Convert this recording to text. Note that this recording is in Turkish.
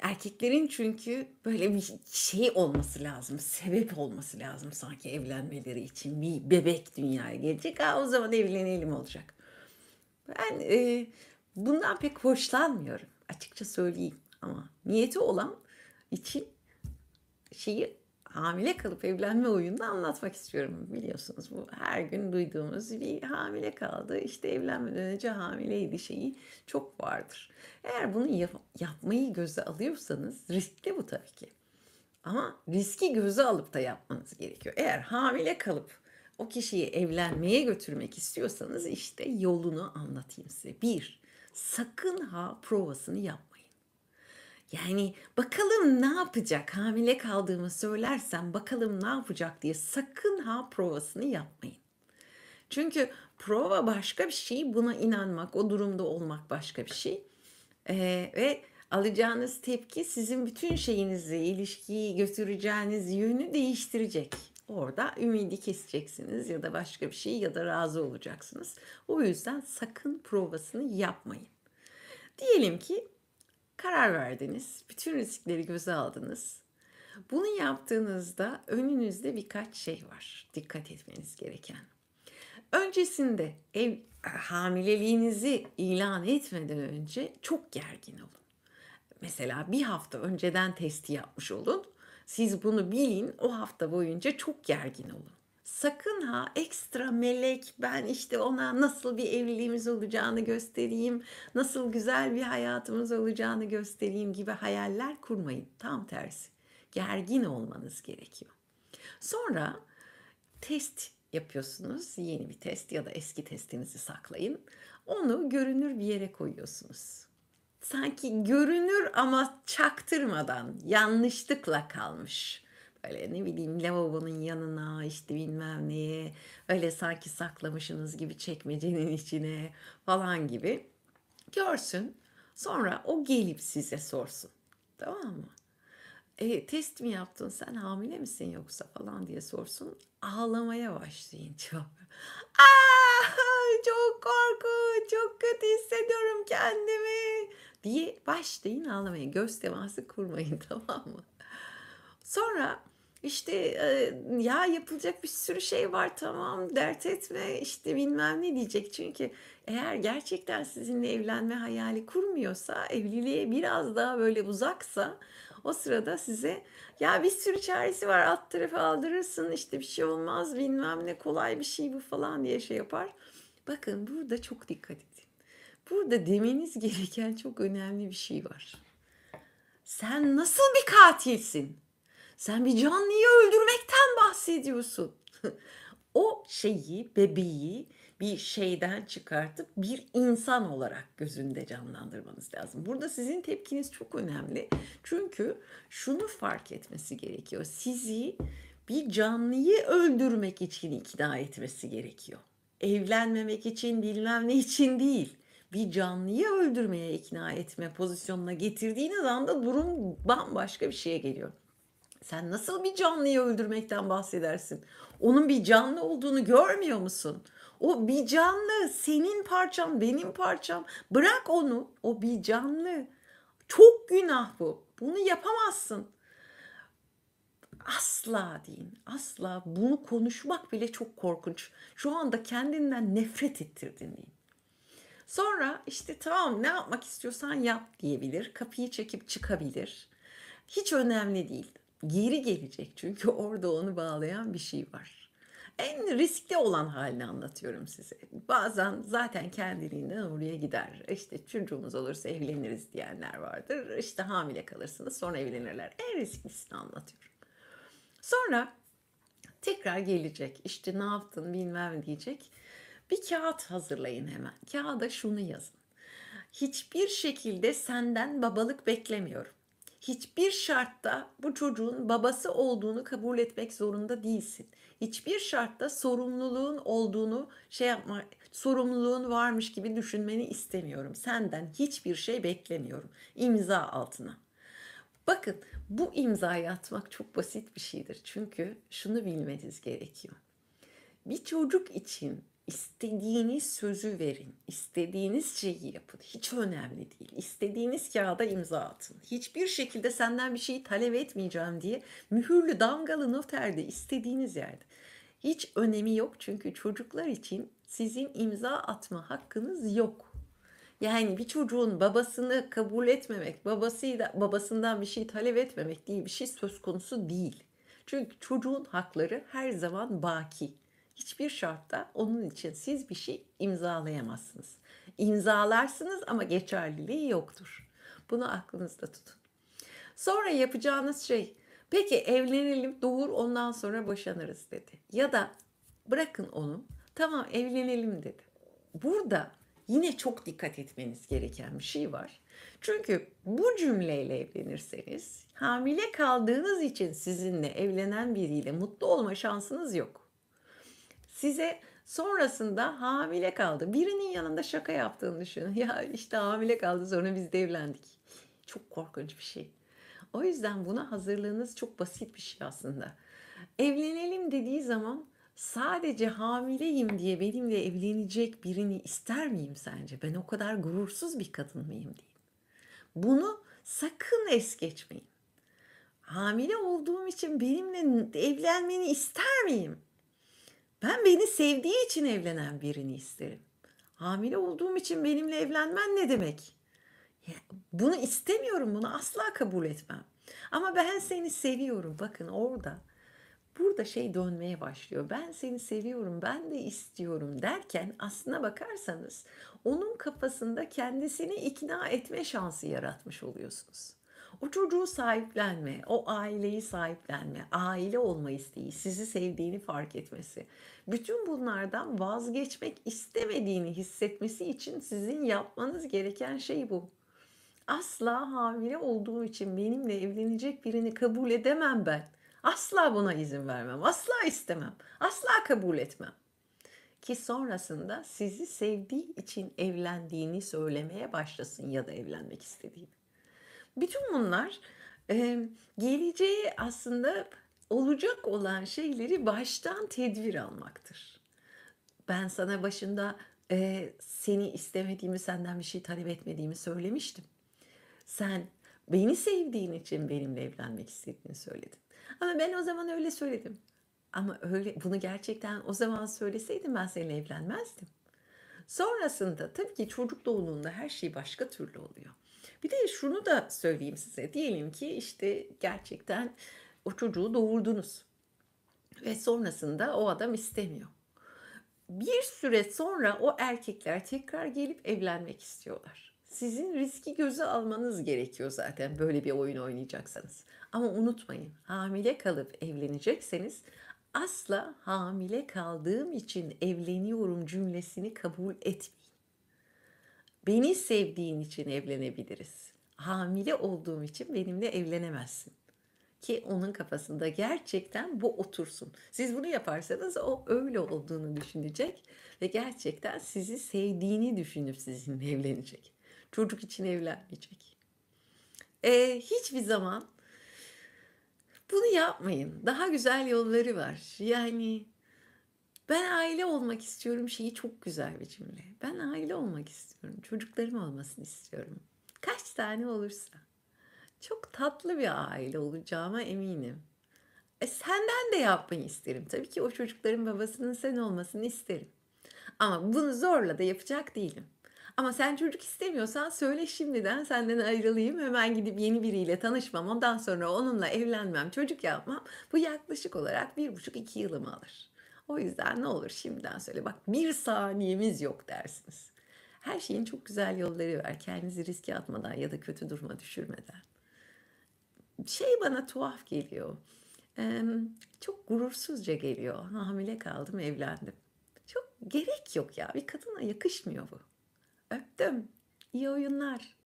Erkeklerin çünkü böyle bir şey olması lazım, sebep olması lazım sanki evlenmeleri için. Bir bebek dünyaya gelecek, Aa, o zaman evlenelim olacak. Ben e, bundan pek hoşlanmıyorum açıkça söyleyeyim ama niyeti olan için şeyi hamile kalıp evlenme oyununu anlatmak istiyorum. Biliyorsunuz bu her gün duyduğumuz bir hamile kaldı. İşte evlenmeden önce hamileydi şeyi çok vardır. Eğer bunu yap- yapmayı göze alıyorsanız riskli bu tabii ki. Ama riski göze alıp da yapmanız gerekiyor. Eğer hamile kalıp o kişiyi evlenmeye götürmek istiyorsanız işte yolunu anlatayım size. Bir, sakın ha provasını yapmayın. Yani bakalım ne yapacak hamile kaldığımı söylersem bakalım ne yapacak diye sakın ha provasını yapmayın. Çünkü prova başka bir şey buna inanmak o durumda olmak başka bir şey. Ee, ve alacağınız tepki sizin bütün şeyinizi ilişkiyi götüreceğiniz yönü değiştirecek. Orada ümidi keseceksiniz ya da başka bir şey ya da razı olacaksınız. O yüzden sakın provasını yapmayın. Diyelim ki karar verdiniz, bütün riskleri göze aldınız. Bunu yaptığınızda önünüzde birkaç şey var dikkat etmeniz gereken. Öncesinde ev e, hamileliğinizi ilan etmeden önce çok gergin olun. Mesela bir hafta önceden testi yapmış olun. Siz bunu bilin o hafta boyunca çok gergin olun sakın ha ekstra melek ben işte ona nasıl bir evliliğimiz olacağını göstereyim, nasıl güzel bir hayatımız olacağını göstereyim gibi hayaller kurmayın. Tam tersi. Gergin olmanız gerekiyor. Sonra test yapıyorsunuz. Yeni bir test ya da eski testinizi saklayın. Onu görünür bir yere koyuyorsunuz. Sanki görünür ama çaktırmadan yanlışlıkla kalmış böyle ne bileyim lavabonun yanına işte bilmem neye öyle sanki saklamışsınız gibi çekmecenin içine falan gibi görsün. Sonra o gelip size sorsun. Tamam mı? E, test mi yaptın sen hamile misin yoksa falan diye sorsun. Ağlamaya başlayın cevap. Aa, çok ah, korku çok kötü hissediyorum kendimi diye başlayın ağlamaya. Göz teması kurmayın tamam mı? Sonra işte ya yapılacak bir sürü şey var tamam dert etme işte bilmem ne diyecek. Çünkü eğer gerçekten sizinle evlenme hayali kurmuyorsa evliliğe biraz daha böyle uzaksa o sırada size ya bir sürü çaresi var alt tarafı aldırırsın işte bir şey olmaz bilmem ne kolay bir şey bu falan diye şey yapar. Bakın burada çok dikkat edin. Burada demeniz gereken çok önemli bir şey var. Sen nasıl bir katilsin? Sen bir canlıyı öldürmekten bahsediyorsun. o şeyi, bebeği bir şeyden çıkartıp bir insan olarak gözünde canlandırmanız lazım. Burada sizin tepkiniz çok önemli. Çünkü şunu fark etmesi gerekiyor. Sizi bir canlıyı öldürmek için ikna etmesi gerekiyor. Evlenmemek için bilmem ne için değil. Bir canlıyı öldürmeye ikna etme pozisyonuna getirdiğiniz anda durum bambaşka bir şeye geliyor. Sen nasıl bir canlıyı öldürmekten bahsedersin? Onun bir canlı olduğunu görmüyor musun? O bir canlı senin parçan benim parçam bırak onu o bir canlı. Çok günah bu. Bunu yapamazsın. Asla deyin. Asla bunu konuşmak bile çok korkunç. Şu anda kendinden nefret ettirdin deyin. Sonra işte tamam ne yapmak istiyorsan yap diyebilir. Kapıyı çekip çıkabilir. Hiç önemli değil geri gelecek. Çünkü orada onu bağlayan bir şey var. En riskli olan halini anlatıyorum size. Bazen zaten kendiliğinden oraya gider. İşte çocuğumuz olursa evleniriz diyenler vardır. İşte hamile kalırsınız sonra evlenirler. En risklisini anlatıyorum. Sonra tekrar gelecek. İşte ne yaptın bilmem diyecek. Bir kağıt hazırlayın hemen. Kağıda şunu yazın. Hiçbir şekilde senden babalık beklemiyorum hiçbir şartta bu çocuğun babası olduğunu kabul etmek zorunda değilsin. Hiçbir şartta sorumluluğun olduğunu şey yapma, sorumluluğun varmış gibi düşünmeni istemiyorum. Senden hiçbir şey beklemiyorum. İmza altına. Bakın bu imzayı atmak çok basit bir şeydir. Çünkü şunu bilmeniz gerekiyor. Bir çocuk için İstediğiniz sözü verin, istediğiniz şeyi yapın. Hiç önemli değil. İstediğiniz kağıda imza atın. Hiçbir şekilde senden bir şeyi talep etmeyeceğim diye mühürlü damgalı noterde istediğiniz yerde. Hiç önemi yok çünkü çocuklar için sizin imza atma hakkınız yok. Yani bir çocuğun babasını kabul etmemek, babasıyla babasından bir şey talep etmemek diye bir şey söz konusu değil. Çünkü çocuğun hakları her zaman baki hiçbir şartta onun için siz bir şey imzalayamazsınız. İmzalarsınız ama geçerliliği yoktur. Bunu aklınızda tutun. Sonra yapacağınız şey peki evlenelim doğur ondan sonra boşanırız dedi. Ya da bırakın onu tamam evlenelim dedi. Burada yine çok dikkat etmeniz gereken bir şey var. Çünkü bu cümleyle evlenirseniz hamile kaldığınız için sizinle evlenen biriyle mutlu olma şansınız yok size sonrasında hamile kaldı. Birinin yanında şaka yaptığını düşünün. Ya işte hamile kaldı sonra biz de evlendik. Çok korkunç bir şey. O yüzden buna hazırlığınız çok basit bir şey aslında. Evlenelim dediği zaman sadece hamileyim diye benimle evlenecek birini ister miyim sence? Ben o kadar gurursuz bir kadın mıyım diye. Bunu sakın es geçmeyin. Hamile olduğum için benimle evlenmeni ister miyim? Ben beni sevdiği için evlenen birini isterim. Hamile olduğum için benimle evlenmen ne demek? bunu istemiyorum, bunu asla kabul etmem. Ama ben seni seviyorum. Bakın orada burada şey dönmeye başlıyor. Ben seni seviyorum, ben de istiyorum derken aslına bakarsanız onun kafasında kendisini ikna etme şansı yaratmış oluyorsunuz. O çocuğu sahiplenme, o aileyi sahiplenme, aile olma isteği, sizi sevdiğini fark etmesi. Bütün bunlardan vazgeçmek istemediğini hissetmesi için sizin yapmanız gereken şey bu. Asla hamile olduğu için benimle evlenecek birini kabul edemem ben. Asla buna izin vermem, asla istemem, asla kabul etmem ki sonrasında sizi sevdiği için evlendiğini söylemeye başlasın ya da evlenmek istediğini. Bütün bunlar e, geleceği aslında olacak olan şeyleri baştan tedbir almaktır. Ben sana başında e, seni istemediğimi, senden bir şey talep etmediğimi söylemiştim. Sen beni sevdiğin için benimle evlenmek istediğini söyledin. Ama ben o zaman öyle söyledim. Ama öyle bunu gerçekten o zaman söyleseydim ben seninle evlenmezdim. Sonrasında tabii ki çocuk doğumunda her şey başka türlü oluyor. Bir de şunu da söyleyeyim size. Diyelim ki işte gerçekten o çocuğu doğurdunuz ve sonrasında o adam istemiyor. Bir süre sonra o erkekler tekrar gelip evlenmek istiyorlar. Sizin riski göze almanız gerekiyor zaten böyle bir oyun oynayacaksanız. Ama unutmayın hamile kalıp evlenecekseniz asla hamile kaldığım için evleniyorum cümlesini kabul etmeyin. Beni sevdiğin için evlenebiliriz. Hamile olduğum için benimle evlenemezsin. Ki onun kafasında gerçekten bu otursun. Siz bunu yaparsanız o öyle olduğunu düşünecek ve gerçekten sizi sevdiğini düşünüp sizinle evlenecek. Çocuk için evlenmeyecek. E, hiçbir zaman bunu yapmayın. Daha güzel yolları var. Yani ben aile olmak istiyorum şeyi çok güzel bir cümle. Ben aile olmak istiyorum. Çocuklarım olmasını istiyorum. Kaç tane olursa. Çok tatlı bir aile olacağıma eminim. E senden de yapmayı isterim. Tabii ki o çocukların babasının sen olmasını isterim. Ama bunu zorla da yapacak değilim. Ama sen çocuk istemiyorsan söyle şimdiden senden ayrılayım hemen gidip yeni biriyle tanışmam ondan sonra onunla evlenmem çocuk yapmam bu yaklaşık olarak bir buçuk iki yılımı alır. O yüzden ne olur şimdiden söyle. Bak bir saniyemiz yok dersiniz. Her şeyin çok güzel yolları var. Kendinizi riske atmadan ya da kötü duruma düşürmeden. Şey bana tuhaf geliyor. Ee, çok gurursuzca geliyor. Hamile kaldım, evlendim. Çok gerek yok ya. Bir kadına yakışmıyor bu. Öptüm. İyi oyunlar.